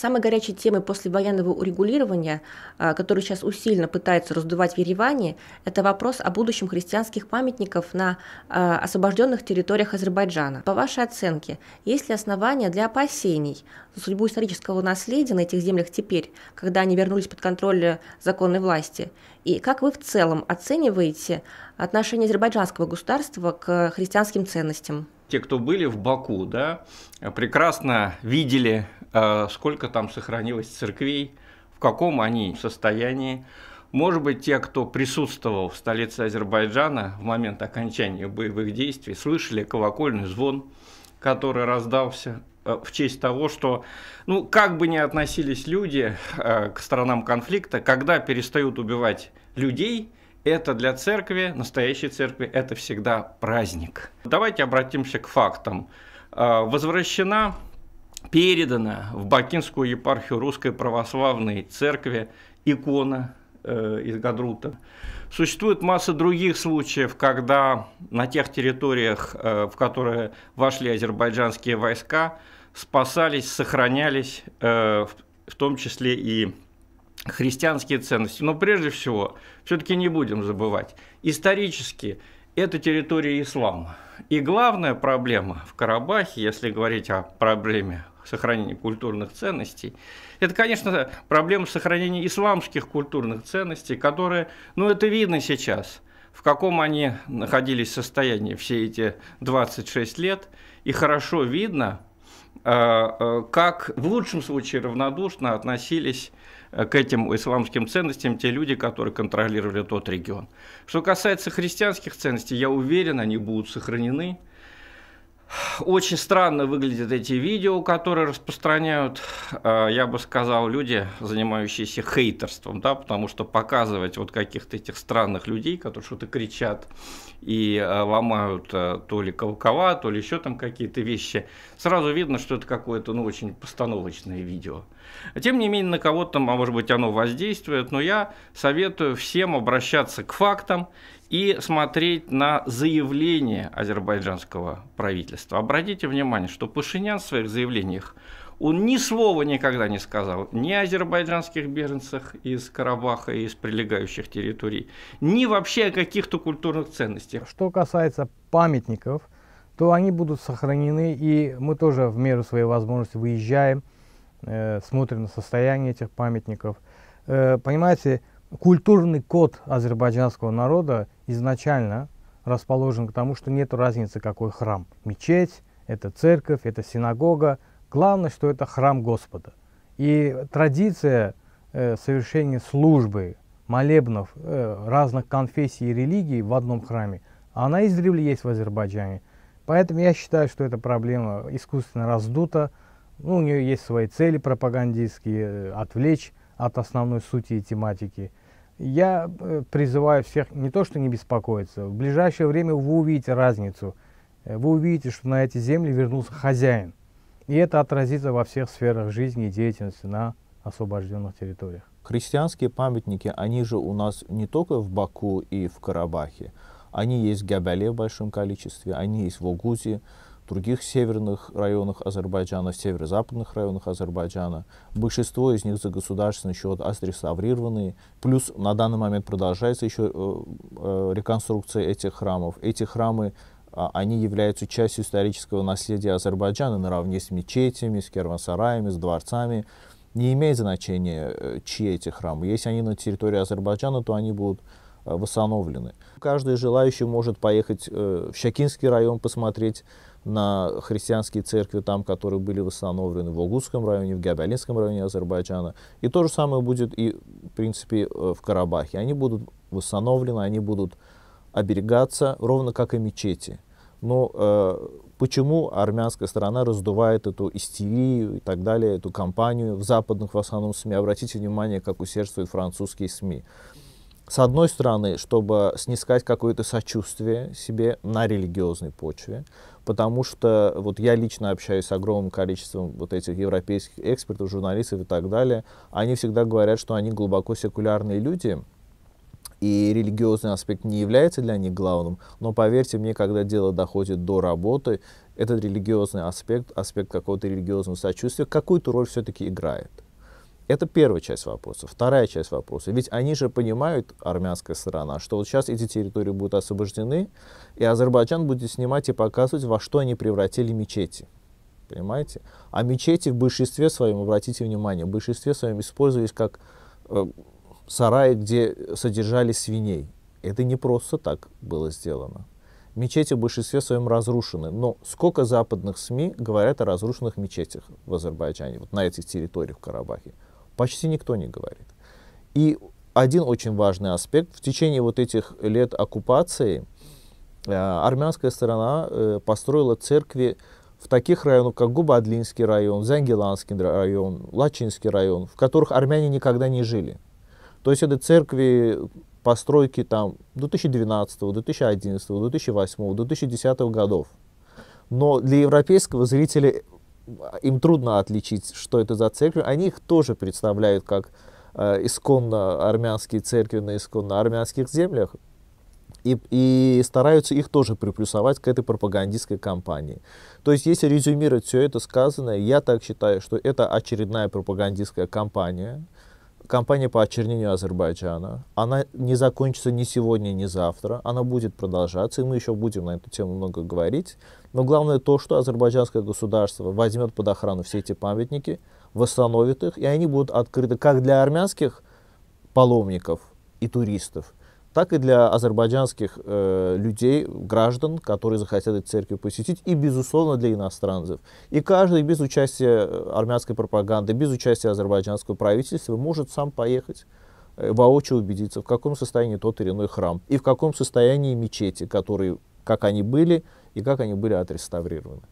Самой горячей темой послевоенного урегулирования, а, который сейчас усиленно пытается раздувать в Ереване, это вопрос о будущем христианских памятников на а, освобожденных территориях Азербайджана. По вашей оценке, есть ли основания для опасений за судьбу исторического наследия на этих землях теперь, когда они вернулись под контроль законной власти? И как вы в целом оцениваете отношение азербайджанского государства к христианским ценностям? Те, кто были в Баку, да, прекрасно видели а, сколько там сохранилось церквей, в каком они состоянии. Может быть, те, кто присутствовал в столице Азербайджана в момент окончания боевых действий, слышали колокольный звон, который раздался э, в честь того, что, ну, как бы ни относились люди э, к сторонам конфликта, когда перестают убивать людей, это для церкви, настоящей церкви, это всегда праздник. Давайте обратимся к фактам. Э, возвращена передана в Бакинскую епархию Русской Православной Церкви икона э, из Гадрута. Существует масса других случаев, когда на тех территориях, э, в которые вошли азербайджанские войска, спасались, сохранялись, э, в том числе и христианские ценности. Но прежде всего, все-таки не будем забывать, исторически это территория ислама. И главная проблема в Карабахе, если говорить о проблеме сохранения культурных ценностей. Это, конечно, проблема сохранения исламских культурных ценностей, которые, ну, это видно сейчас, в каком они находились состоянии все эти 26 лет, и хорошо видно, а, а, как в лучшем случае равнодушно относились э, к этим исламским ценностям те люди, которые контролировали тот регион. Что касается христианских ценностей, я уверен, они будут сохранены – очень странно выглядят эти видео, которые распространяют, э, я бы сказал, люди, занимающиеся хейтерством, да, потому что показывать вот каких-то этих странных людей, которые что-то кричат и э, ломают э, то ли колокола, то ли еще там какие-то вещи, сразу видно, что это какое-то, ну, очень постановочное видео. Тем не менее, на кого-то, а может быть, оно воздействует, но я советую всем обращаться к фактам и смотреть на заявление азербайджанского правительства. Обратите внимание, что Пашинян в своих заявлениях он ни слова никогда не сказал ни о азербайджанских беженцах из Карабаха и из прилегающих территорий, ни вообще о каких-то культурных ценностях. Что касается памятников, то они будут сохранены, и мы тоже в меру своей возможности выезжаем, Э, смотрим на состояние этих памятников. Э, понимаете, культурный код азербайджанского народа изначально расположен к тому, что нет разницы, какой храм. Мечеть, это церковь, это синагога. Главное, что это храм Господа. И традиция э, совершения службы, молебнов разных конфессий и религий в одном храме, она издревле есть в Азербайджане. Поэтому я считаю, что эта проблема искусственно раздута, ну, у нее есть свои цели пропагандистские, э, отвлечь от основной сути и тематики. Я э, призываю всех не то, что не беспокоиться. В ближайшее время вы увидите разницу. Э, вы увидите, что на эти земли вернулся хозяин. И это отразится во всех сферах жизни и деятельности на освобожденных территориях. Христианские памятники, они же у нас не только в Баку и в Карабахе. Они есть в Габале в большом количестве, они есть в Огузе других северных районах Азербайджана, в северо-западных районах Азербайджана. Большинство из них за государственный счет отреставрированы. Плюс на данный момент продолжается еще э, э реконструкция этих храмов. Эти храмы а, они являются частью исторического наследия Азербайджана наравне с мечетями, с кервансараями, с дворцами. Не имеет значения, э, чьи эти храмы. Если они на территории Азербайджана, то они будут Э, восстановлены. Каждый желающий может поехать э, в Щекинский район посмотреть на христианские церкви там, которые были восстановлены в Огузском районе, в Габиалинском районе Азербайджана. И то же самое будет и, в принципе, э, в Карабахе. Они будут восстановлены, они будут оберегаться, ровно как и мечети. Но э, почему армянская сторона раздувает эту истерию и так далее, эту кампанию в западных в основном СМИ? Обратите внимание, как усердствуют французские СМИ с одной стороны, чтобы снискать какое-то сочувствие себе на религиозной почве, потому что вот я лично общаюсь с огромным количеством вот этих европейских экспертов, журналистов и так далее, они всегда говорят, что они глубоко секулярные люди, и религиозный аспект не является для них главным, но поверьте мне, когда дело доходит до работы, этот религиозный аспект, аспект какого-то религиозного сочувствия какую-то роль все-таки играет. Это первая часть вопроса. Вторая часть вопроса. Ведь они же понимают, армянская сторона, что вот сейчас эти территории будут освобождены, и Азербайджан будет снимать и показывать, во что они превратили мечети. Понимаете? А мечети в большинстве своем, обратите внимание, в большинстве своем использовались как э, сараи, где содержали свиней. Это не просто так было сделано. Мечети в большинстве своем разрушены. Но сколько западных СМИ говорят о разрушенных мечетях в Азербайджане, вот на этих территориях в Карабахе? почти никто не говорит. И один очень важный аспект. В течение вот этих лет оккупации э, армянская сторона э, построила церкви в таких районах, как Губадлинский район, Зангеланский район, Лачинский район, в которых армяне никогда не жили. То есть это церкви постройки там 2012, 2011, 2008, 2010 годов. Но для европейского зрителя им трудно отличить, что это за церковь, Они их тоже представляют как э, исконно армянские церкви на исконно армянских землях. И, и стараются их тоже приплюсовать к этой пропагандистской кампании. То есть, если резюмировать все это сказанное, я так считаю, что это очередная пропагандистская кампания, Компания по очернению Азербайджана, она не закончится ни сегодня, ни завтра, она будет продолжаться, и мы еще будем на эту тему много говорить. Но главное то, что азербайджанское государство возьмет под охрану все эти памятники, восстановит их, и они будут открыты как для армянских паломников и туристов, так и для азербайджанских э, людей, граждан, которые захотят эту церковь посетить, и, безусловно, для иностранцев. И каждый без участия э, армянской пропаганды, без участия азербайджанского правительства может сам поехать э, воочию убедиться, в каком состоянии тот или иной храм, и в каком состоянии мечети, которые, как они были, и как они были отреставрированы.